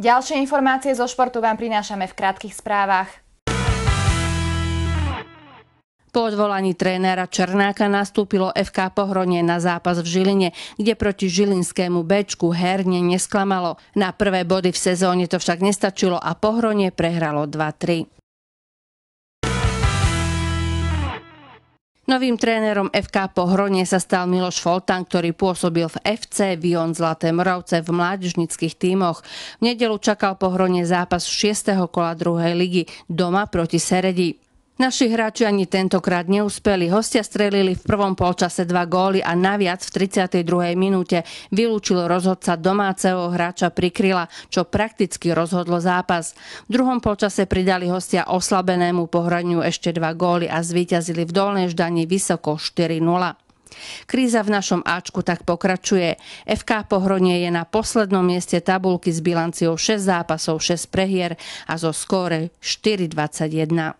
Ďalšie informácie zo športu vám prinášame v krátkých správach. Po odvolaní trénera Černáka nastúpilo FK Pohronie na zápas v Žiline, kde proti žilinskému Bčku herne nesklamalo. Na prvé body v sezóne to však nestačilo a Pohronie prehralo 2-3. Novým trénerom FK Pohronie sa stal Miloš Foltán, ktorý pôsobil v FC Vion Zlaté Moravce v mládežnických tímoch. V nedelu čakal Pohronie zápas 6. kola druhej ligy doma proti Seredi. Naši hráči ani tentokrát neúspeli. Hostia strelili v prvom polčase dva góly a naviac v 32. minúte vylúčil rozhodca domáceho hráča prikryla, čo prakticky rozhodlo zápas. V druhom polčase pridali hostia oslabenému pohraniu ešte dva góly a zvíťazili v dolnej ždani vysoko 4-0. Kríza v našom Ačku tak pokračuje. FK Pohronie je na poslednom mieste tabulky s bilanciou 6 zápasov, 6 prehier a zo skóre 4-21.